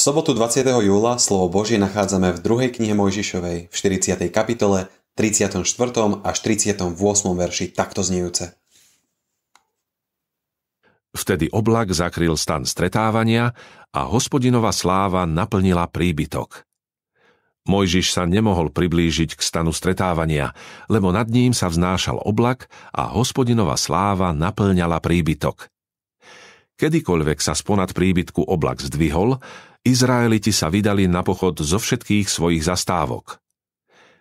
V sobotu 20. júla slovo Božie nachádzame v druhej knihe Mojžišovej v 40. kapitole 34. až 38. verši takto znejúce. Vtedy oblak zakryl stan stretávania a hospodinová sláva naplnila príbytok. Mojžiš sa nemohol priblížiť k stanu stretávania, lebo nad ním sa vznášal oblak a hospodinová sláva naplňala príbytok. Kedykoľvek sa sponad príbytku oblak zdvihol, Izraeliti sa vydali na pochod zo všetkých svojich zastávok.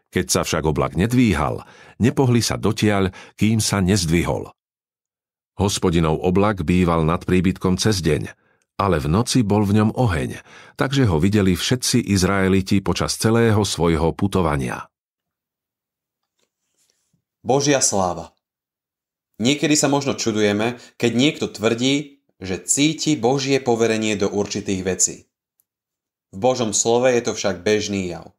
Keď sa však oblak nedvíhal, nepohli sa dotiaľ, kým sa nezdvihol. Hospodinov oblak býval nad príbytkom cez deň, ale v noci bol v ňom oheň, takže ho videli všetci Izraeliti počas celého svojho putovania. Božia sláva Niekedy sa možno čudujeme, keď niekto tvrdí, že cíti Božie poverenie do určitých vecí. V Božom slove je to však bežný jav.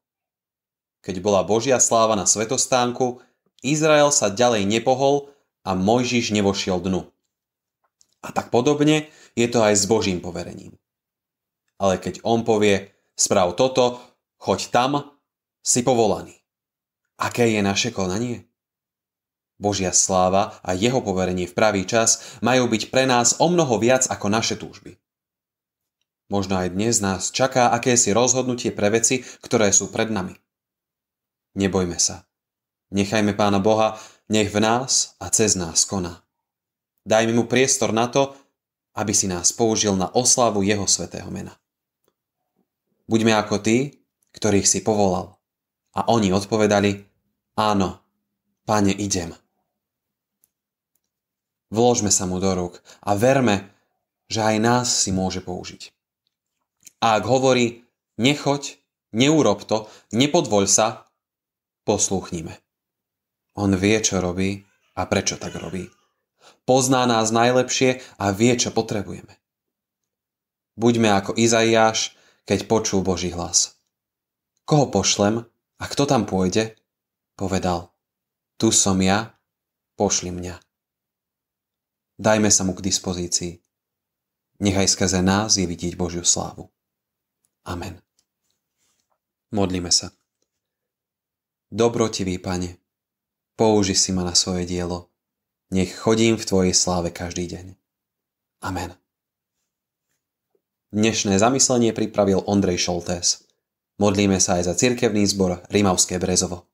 Keď bola Božia sláva na svetostánku, Izrael sa ďalej nepohol a Mojžiš nevošiel dnu. A tak podobne je to aj s Božím poverením. Ale keď on povie, sprav toto, choď tam, si povolaný. Aké je naše konanie? Božia sláva a jeho poverenie v pravý čas majú byť pre nás o mnoho viac ako naše túžby. Možno aj dnes nás čaká akési rozhodnutie pre veci, ktoré sú pred nami. Nebojme sa. Nechajme Pána Boha, nech v nás a cez nás koná. Dajme mu priestor na to, aby si nás použil na oslavu Jeho svetého mena. Buďme ako tí, ktorých si povolal. A oni odpovedali, áno, páne, idem. Vložme sa mu do rúk a verme, že aj nás si môže použiť. A ak hovorí, nechoď, neurob to, nepodvoľ sa, posluchnime. On vie, čo robí a prečo tak robí. Pozná nás najlepšie a vie, čo potrebujeme. Buďme ako Izaiáš, keď počul Boží hlas. Koho pošlem a kto tam pôjde? Povedal, tu som ja, pošli mňa. Dajme sa mu k dispozícii. Nechaj skrze nás je vidieť Božiu slávu. Amen. Modlíme sa. Dobrotivý Pane, použi si ma na svoje dielo. Nech chodím v Tvojej sláve každý deň. Amen. Dnešné zamyslenie pripravil Ondrej Šoltés. Modlíme sa aj za cirkevný zbor Rimavské Brezovo.